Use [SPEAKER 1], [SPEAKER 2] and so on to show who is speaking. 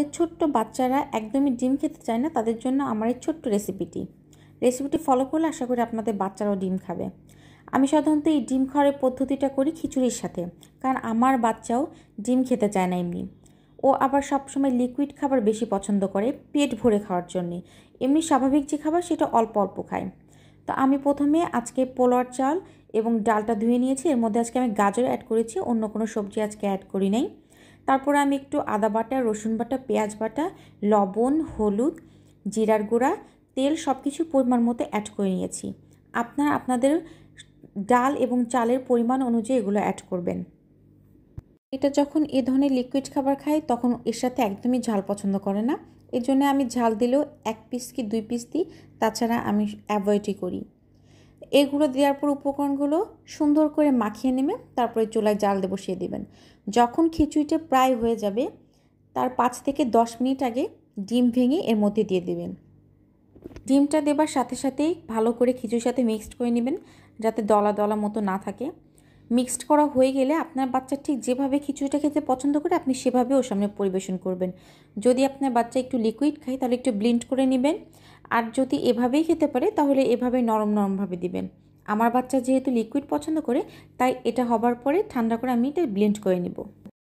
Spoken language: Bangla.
[SPEAKER 1] তাই ছোট্ট বাচ্চারা একদমই ডিম খেতে চায় না তাদের জন্য আমার এই ছোট্ট রেসিপিটি রেসিপিটি ফলো করলে আশা করি আপনাদের বাচ্চারাও ডিম খাবে আমি সাধারণত এই ডিম খাওয়ার পদ্ধতিটা করি খিচুড়ির সাথে কারণ আমার বাচ্চাও ডিম খেতে চায় না এমনি ও আবার সবসময় লিকুইড খাবার বেশি পছন্দ করে পেট ভরে খাওয়ার জন্যে এমনি স্বাভাবিক যে খাবার সেটা অল্প অল্প খায় তো আমি প্রথমে আজকে পোলার চাল এবং ডালটা ধুয়ে নিয়েছি এর মধ্যে আজকে আমি গাজর অ্যাড করেছি অন্য কোনো সবজি আজকে অ্যাড করি নাই তারপরে আমি একটু আদা বাটা রসুন বাটা পেঁয়াজ বাটা লবণ হলুদ জিরার গুঁড়া তেল সব কিছু পরিমাণ মতো অ্যাড করে নিয়েছি আপনারা আপনাদের ডাল এবং চালের পরিমাণ অনুযায়ী এগুলো অ্যাড করবেন এটা যখন এ ধরনের লিকুইড খাবার খাই তখন এর সাথে একদমই ঝাল পছন্দ করে না এর জন্য আমি ঝাল দিলেও এক পিস কি দুই পিস দিই তাছাড়া আমি অ্যাভয়েডই করি এগুলো দেওয়ার পর উপকরণগুলো সুন্দর করে মাখিয়ে নেবে তারপরে চুলায় জাল দিয়ে বসিয়ে দেবেন যখন খিচুড়িটা প্রায় হয়ে যাবে তার পাঁচ থেকে দশ মিনিট আগে ডিম ভেঙে এর মধ্যে দিয়ে দেবেন ডিমটা দেবার সাথে সাথেই ভালো করে খিচুড়ির সাথে মিক্সড করে নেবেন যাতে দলা দলা মতো না থাকে মিক্সড করা হয়ে গেলে আপনার বাচ্চা ঠিক যেভাবে খিচুড়িটা খেতে পছন্দ করে আপনি সেভাবে ওর সামনে পরিবেশন করবেন যদি আপনার বাচ্চা একটু লিকুইড খায় তাহলে একটু ব্লিন্ড করে নেবেন আর যদি এভাবেই খেতে পারে তাহলে এভাবে নরম নরমভাবে দিবেন আমার বাচ্চা যেহেতু লিকুইড পছন্দ করে তাই এটা হবার পরে ঠান্ডা করে আমি এটা ব্লেন্ড করে নেব